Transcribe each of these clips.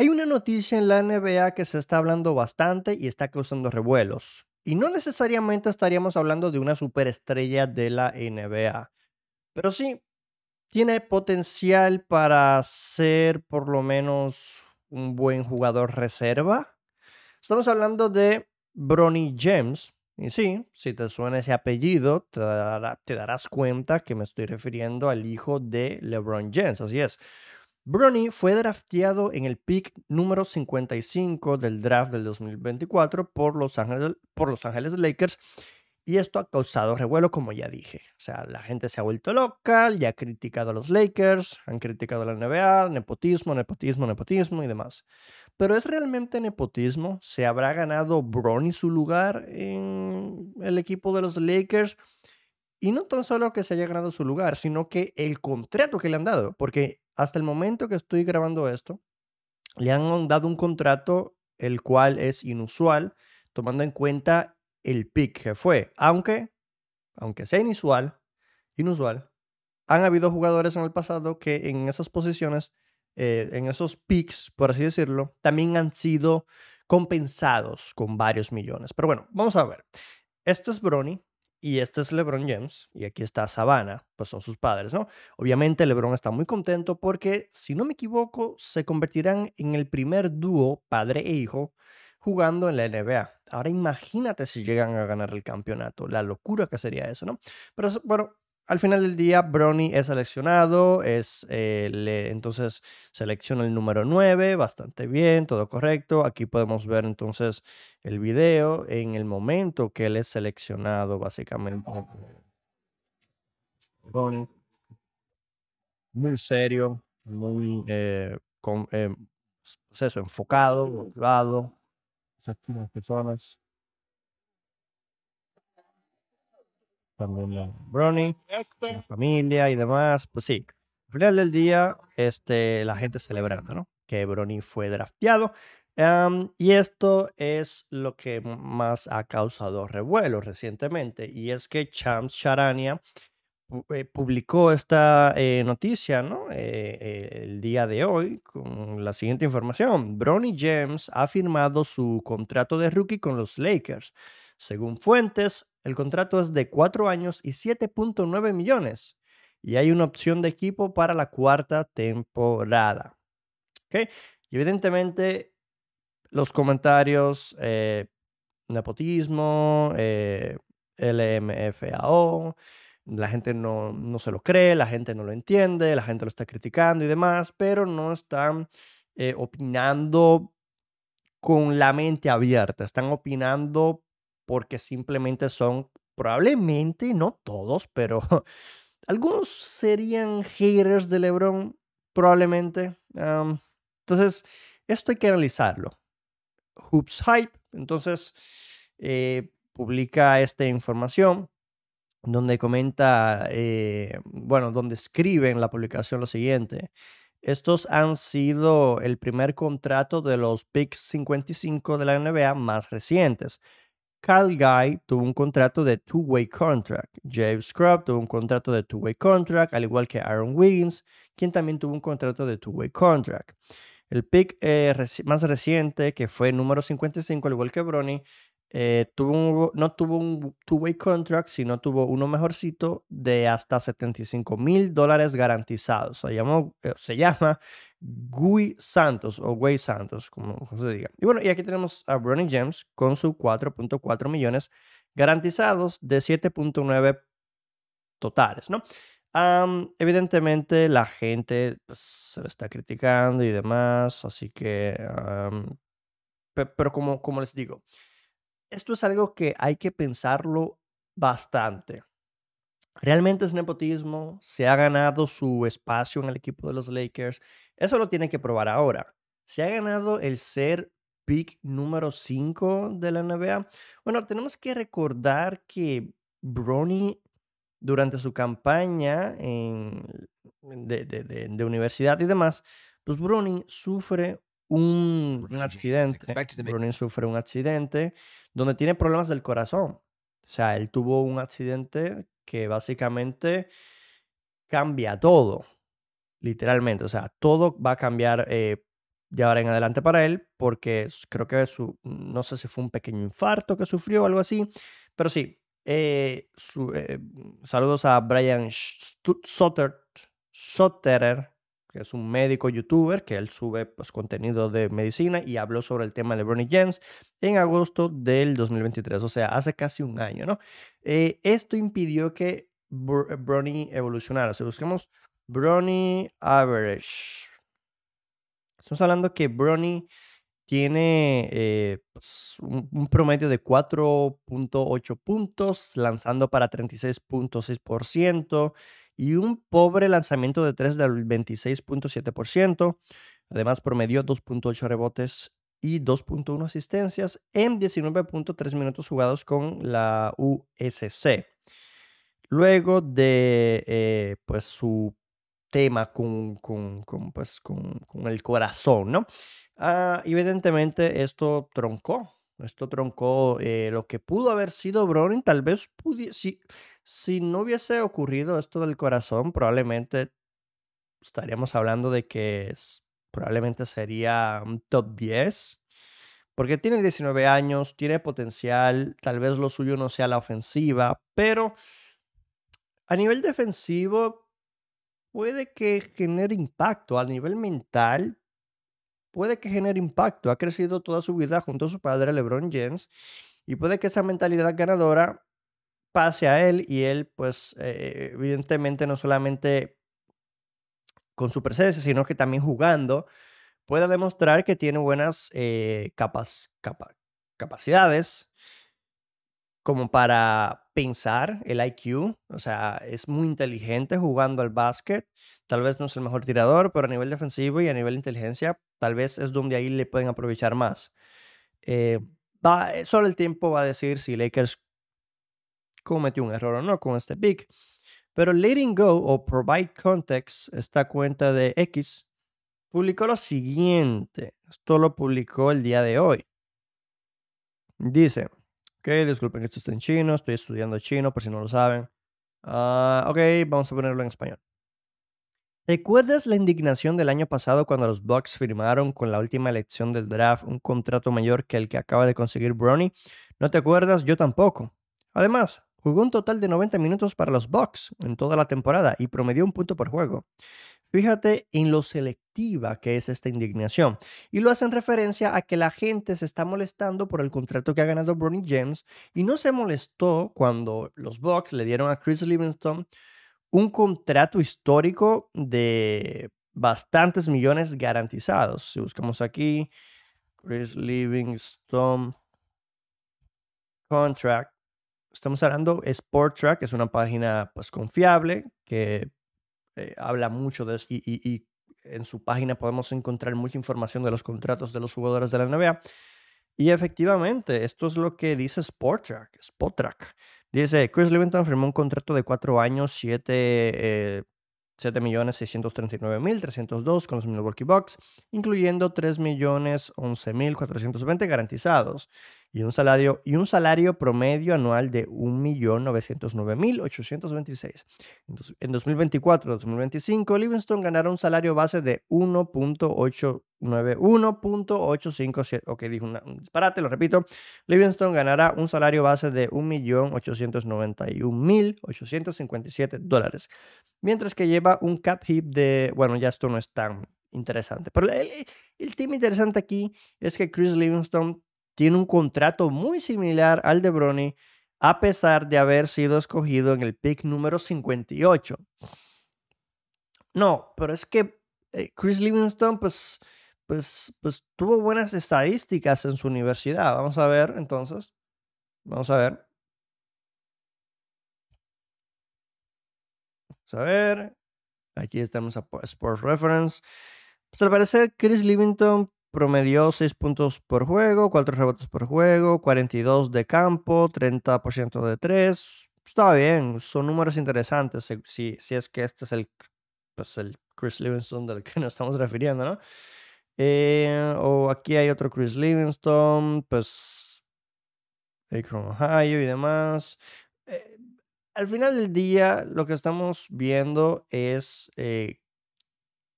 Hay una noticia en la NBA que se está hablando bastante y está causando revuelos. Y no necesariamente estaríamos hablando de una superestrella de la NBA, pero sí tiene potencial para ser por lo menos un buen jugador reserva. Estamos hablando de Bronny James. Y sí, si te suena ese apellido, te, te darás cuenta que me estoy refiriendo al hijo de LeBron James. Así es, Bronny fue drafteado en el pick número 55 del draft del 2024 por Los Ángeles, por Los Ángeles Lakers. Y esto ha causado revuelo, como ya dije. O sea, la gente se ha vuelto loca, ya ha criticado a los Lakers, han criticado la NBA, nepotismo, nepotismo, nepotismo y demás. Pero ¿es realmente nepotismo? ¿Se habrá ganado Bronny su lugar en el equipo de los Lakers? Y no tan solo que se haya ganado su lugar, sino que el contrato que le han dado, porque hasta el momento que estoy grabando esto, le han dado un contrato el cual es inusual, tomando en cuenta el pick que fue. Aunque, aunque sea inusual, inusual, han habido jugadores en el pasado que en esas posiciones, eh, en esos picks, por así decirlo, también han sido compensados con varios millones. Pero bueno, vamos a ver. Este es Brony, y este es LeBron James y aquí está Savannah, pues son sus padres, ¿no? Obviamente LeBron está muy contento porque, si no me equivoco, se convertirán en el primer dúo padre e hijo jugando en la NBA. Ahora imagínate si llegan a ganar el campeonato, la locura que sería eso, ¿no? Pero bueno, al final del día, Brony es seleccionado, es, eh, entonces selecciona el número 9, bastante bien, todo correcto. Aquí podemos ver entonces el video en el momento que él es seleccionado, básicamente. Brony, muy serio, muy eh, con, eh, enfocado, motivado. Esas personas también este. la familia y demás. Pues sí, al final del día, este, la gente celebrando, ¿no? Que Bronny fue drafteado. y esto es lo que más ha causado revuelo recientemente, y es que Chams Charania eh, publicó esta eh, noticia ¿no? Eh, el día de hoy con la siguiente información. Bronny James ha firmado su contrato de rookie con los Lakers. Según fuentes, el contrato es de 4 años y 7.9 millones. Y hay una opción de equipo para la cuarta temporada. Y evidentemente los comentarios, eh, nepotismo, eh, LMFAO, la gente no, no, se lo cree, la gente no lo entiende, la gente lo está criticando y demás, pero no están eh, opinando con la mente abierta, están opinando porque simplemente son, probablemente, no todos, pero algunos serían haters de Lebron, probablemente. entonces, esto hay que analizarlo. Hoops Hype, entonces, eh, publica esta información donde comenta, eh, bueno, donde escribe en la publicación lo siguiente. Estos han sido el primer contrato de los picks 55 de la NBA más recientes, Cal Guy tuvo un contrato de two-way contract. James Scrub tuvo un contrato de two-way contract, al igual que Aaron Wiggins, quien también tuvo un contrato de two-way contract. El pick eh, más reciente, que fue número 55, al igual que Bronny, eh, tuvo no tuvo un two-way contract, sino tuvo uno mejorcito de hasta 75 mil dólares garantizados. Se, llamó, eh, se llama Gui Santos o Way Santos, como se diga. Y bueno, y aquí tenemos a Bronny James con sus 4.4 millones garantizados de 7.9 totales, ¿no? evidentemente la gente pues, se lo está criticando y demás, así que... pero como, como les digo, esto es algo que hay que pensarlo bastante. Realmente es nepotismo, se ha ganado su espacio en el equipo de los Lakers. Eso lo tiene que probar ahora. Se ha ganado el ser pick número 5 de la NBA. Bueno, tenemos que recordar que Bronny durante su campaña en, de, universidad y demás, pues Bronny sufre un, accidente. Ronin sufre un accidente donde tiene problemas del corazón. O sea, él tuvo un accidente que básicamente cambia todo, literalmente. O sea, todo va a cambiar eh, de ahora en adelante para él, porque creo que su, no sé si fue un pequeño infarto que sufrió o algo así, pero sí. Eh, eh, saludos a Brian Sotterer, es un médico youtuber, que él sube pues, contenido de medicina y habló sobre el tema de Bernie James en agosto del 2023, o sea, hace casi un año, ¿no? Eh, esto impidió que Br Brony evolucionara. Si buscamos Brony Average, estamos hablando que Brony tiene eh, pues, un, un, promedio de 4.8 puntos, lanzando para 36.6% y un pobre lanzamiento de 3 del 26.7%. Además, promedió 2.8 rebotes y 2.1 asistencias en 19.3 minutos jugados con la USC. Luego de eh, pues, su tema con, pues, con el corazón, ¿no? Ah, evidentemente esto troncó esto troncó eh, lo que pudo haber sido Browning. Tal vez si, si no hubiese ocurrido esto del corazón, probablemente estaríamos hablando de que probablemente sería un top 10. Porque tiene 19 años, tiene potencial, tal vez lo suyo no sea la ofensiva, pero a nivel defensivo puede que genere impacto, a nivel mental puede que genere impacto. Ha crecido toda su vida junto a su padre, LeBron James, y puede que esa mentalidad ganadora pase a él y él, pues, eh, evidentemente no solamente con su presencia, sino que también jugando, pueda demostrar que tiene buenas eh, capas, capacidades como para pensar el IQ, o sea, es muy inteligente jugando al básquet, Tal vez no es el mejor tirador, pero a nivel defensivo y a nivel inteligencia, tal vez es donde ahí le pueden aprovechar más. Eh, eh, solo el tiempo va a decir si Lakers cometió un error o no con este pick. Pero Letting Go o Provide Context, esta cuenta de X, publicó lo siguiente. Esto lo publicó el día de hoy. Dice, ok, disculpen que esto está en chino, estoy estudiando chino por si no lo saben. Ah, ok, vamos a ponerlo en español. ¿Recuerdas la indignación del año pasado cuando los Bucks firmaron con la última elección del draft un contrato mayor que el que acaba de conseguir Bronny? ¿No te acuerdas? Yo tampoco. Además, jugó un total de 90 minutos para los Bucks en toda la temporada y promedió un punto por juego. Fíjate en lo selectiva que es esta indignación. Y lo hacen referencia a que la gente se está molestando por el contrato que ha ganado Bronny James y no se molestó cuando los Bucks le dieron a Chris Livingstone un contrato histórico de bastantes millones garantizados. Si buscamos aquí, Chris Livingstone Contract, estamos hablando Sport Track, es una página pues confiable que eh, habla mucho de eso y, en su página podemos encontrar mucha información de los contratos de los jugadores de la NBA. Y efectivamente, esto es lo que dice SportTrack, Dice, Chris Livington firmó un contrato de cuatro años, 7, eh, mil dos con los Milwaukee Bucks, incluyendo tres millones once mil garantizados y un salario, y un salario promedio anual de 1.909.826. En 2024-2025, Livingston ganará un salario base de 1.891.857. Ok, dijo un disparate, lo repito. Livingston ganará un salario base de 1.891.857 dólares. Mientras que lleva un cap hit de, bueno, ya esto no es tan interesante. Pero el, el tema interesante aquí es que Chris Livingston tiene un contrato muy similar al de Brony, a pesar de haber sido escogido en el pick número 58. No, pero es que eh, Chris Livingston, pues, pues, pues tuvo buenas estadísticas en su universidad. Vamos a ver entonces. Vamos a ver. Vamos a ver. Aquí estamos a Sports Reference. Pues al parecer, Chris Livingston promedió 6 puntos por juego, 4 rebotes por juego, 42 de campo, 30% de 3. Pues, Está bien, son números interesantes si, es que este es el, pues, Chris Livingston del que nos estamos refiriendo, ¿no? Eh, o aquí hay otro Chris Livingston, pues Akron, Ohio y demás. Eh, al final del día, lo que estamos viendo es eh,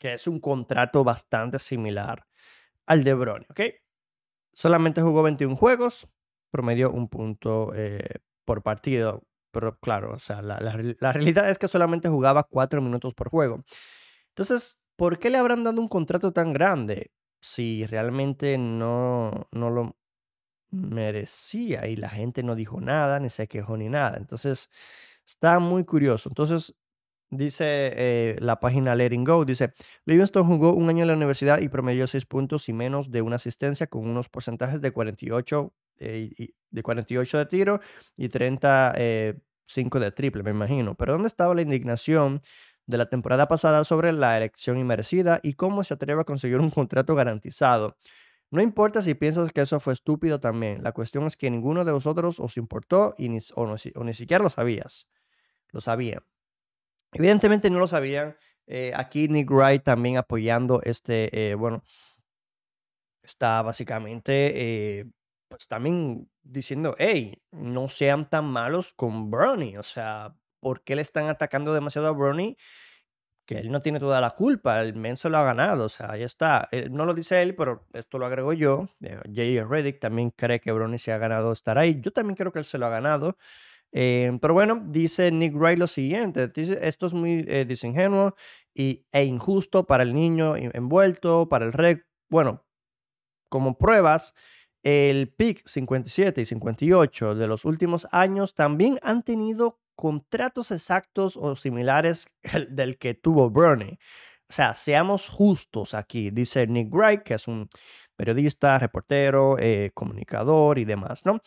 que es un contrato bastante similar Aldebroni, ¿ok? Solamente jugó 21 juegos, promedió un punto eh, por partido, pero claro, o sea, la, realidad es que solamente jugaba 4 minutos por juego. Entonces, ¿por qué le habrán dado un contrato tan grande si realmente no, no lo merecía y la gente no dijo nada, ni se quejó ni nada? Entonces, está muy curioso. Entonces, Dice eh, la página Letting Go, dice, Livingston jugó un año en la universidad y promedió seis puntos y menos de una asistencia con unos porcentajes de 48, eh, de, 48 de tiro y 35 eh, de triple, me imagino. Pero ¿dónde estaba la indignación de la temporada pasada sobre la elección inmerecida y cómo se atreve a conseguir un contrato garantizado? No importa si piensas que eso fue estúpido también, la cuestión es que ninguno de vosotros os importó ni, o, ni siquiera lo sabías. Lo sabía Evidentemente no lo sabían. Eh, aquí Nick Wright también apoyando este, eh, bueno, está básicamente, eh, pues también diciendo, hey, no sean tan malos con Brony. O sea, ¿por qué le están atacando demasiado a Brony? Que él no tiene toda la culpa, el men se lo ha ganado, o sea, ahí está. No lo dice él, pero esto lo agrego yo. Jay Reddick también cree que Brony se ha ganado estar ahí. Yo también creo que él se lo ha ganado. Eh, pero bueno, dice Nick Wright lo siguiente, dice, esto es muy eh, disingenuo y, e injusto para el niño envuelto, para el rey. Bueno, como pruebas, el PIC 57 y 58 de los últimos años también han tenido contratos exactos o similares del que tuvo Bernie. O sea, seamos justos aquí, dice Nick Wright, que es un periodista, reportero, eh, comunicador y demás, ¿no?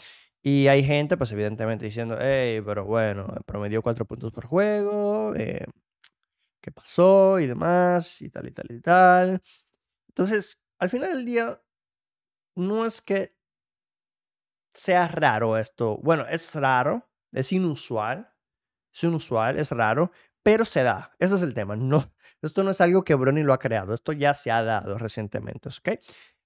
Y hay gente, pues evidentemente, diciendo, hey, pero bueno, promedió cuatro puntos por juego, eh, ¿qué pasó? Y demás, y tal, y tal, y tal. Entonces, al final del día, no es que sea raro esto. Bueno, es raro, es inusual, es inusual, es raro, pero se da. Ese es el tema. No, esto no es algo que Brony lo ha creado, esto ya se ha dado recientemente, ¿ok?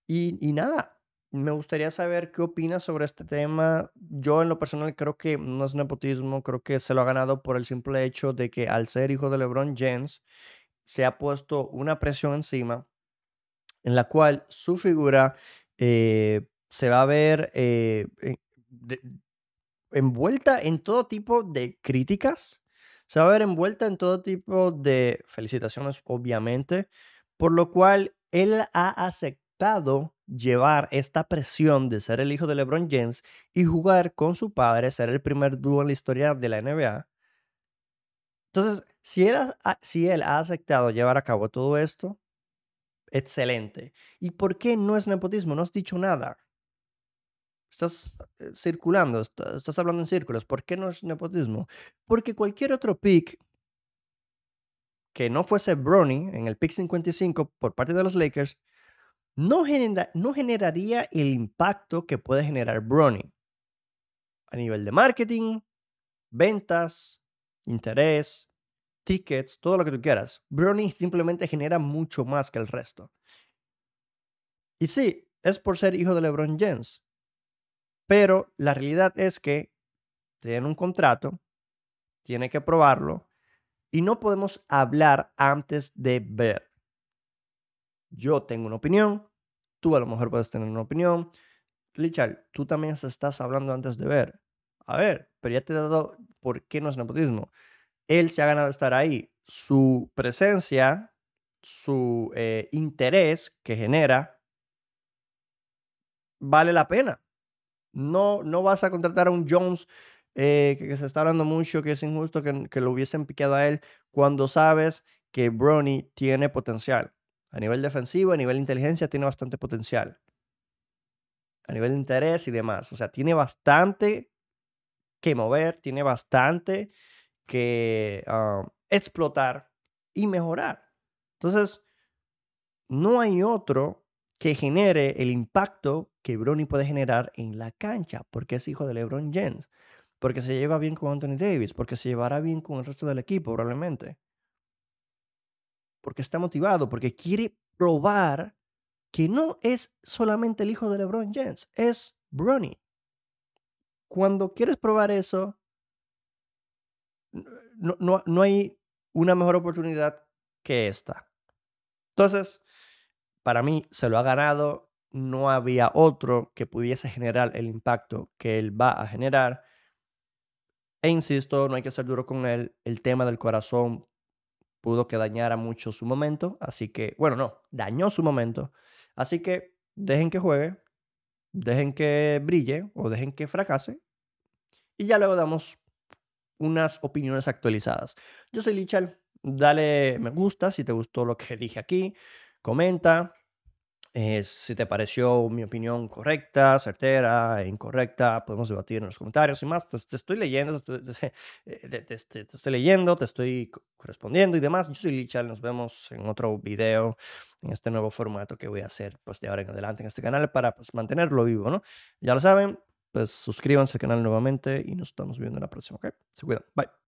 Y, y nada, me gustaría saber qué opinas sobre este tema. Yo en lo personal creo que no es nepotismo, creo que se lo ha ganado por el simple hecho de que al ser hijo de LeBron James se ha puesto una presión encima en la cual su figura eh, se va a ver eh, envuelta en todo tipo de críticas, se va a ver envuelta en todo tipo de felicitaciones, obviamente, por lo cual él ha aceptado llevar esta presión de ser el hijo de LeBron James y jugar con su padre, ser el primer dúo en la historia de la NBA. Entonces, si él, si él ha aceptado llevar a cabo todo esto, excelente. ¿Y por qué no es nepotismo? No has dicho nada. Estás eh, circulando, estás hablando en círculos. ¿Por qué no es nepotismo? Porque cualquier otro pick que no fuese Bronny en el pick 55 por parte de los Lakers, no, no generaría el impacto que puede generar Brony a nivel de marketing, ventas, interés, tickets, todo lo que tú quieras. Brony simplemente genera mucho más que el resto. Y sí, es por ser hijo de LeBron James. Pero la realidad es que tiene un contrato, tiene que probarlo y no podemos hablar antes de ver. Yo tengo una opinión, tú a lo mejor puedes tener una opinión. Richard, tú también se estás hablando antes de ver. A ver, pero ya te he dado por qué no es nepotismo. Él se ha ganado estar ahí. Su presencia, su eh, interés que genera, vale la pena. No, no vas a contratar a un Jones eh, que, se está hablando mucho, que es injusto que, que lo hubiesen piqueado a él, cuando sabes que Brony tiene potencial. A nivel defensivo, a nivel de inteligencia, tiene bastante potencial. A nivel de interés y demás. O sea, tiene bastante que mover, tiene bastante que ah, explotar y mejorar. Entonces, no hay otro que genere el impacto que Bronny puede generar en la cancha, porque es hijo de LeBron James, porque se lleva bien con Anthony Davis, porque se llevará bien con el resto del equipo probablemente porque está motivado, porque quiere probar que no es solamente el hijo de LeBron James, es Bronny. Cuando quieres probar eso, no, hay una mejor oportunidad que esta. Entonces, para mí se lo ha ganado, no había otro que pudiese generar el impacto que él va a generar. E insisto, no hay que ser duro con él, el tema del corazón pudo que dañara mucho su momento, así que, bueno, no, dañó su momento, así que dejen que juegue, dejen que brille o dejen que fracase y ya luego damos unas opiniones actualizadas. Yo soy Lichal, dale me gusta si te gustó lo que dije aquí, comenta, eh, si te pareció mi opinión correcta, certera, incorrecta, podemos debatir en los comentarios y más. te estoy leyendo, te, estoy eh, este, leyendo, te estoy respondiendo y demás. Yo soy Lichal, nos vemos en otro video, en este nuevo formato que voy a hacer pues de ahora en adelante en este canal para pues, mantenerlo vivo, ¿no? Ya lo saben, pues suscríbanse al canal nuevamente y nos estamos viendo en la próxima, ¿ok? Se cuidan, bye.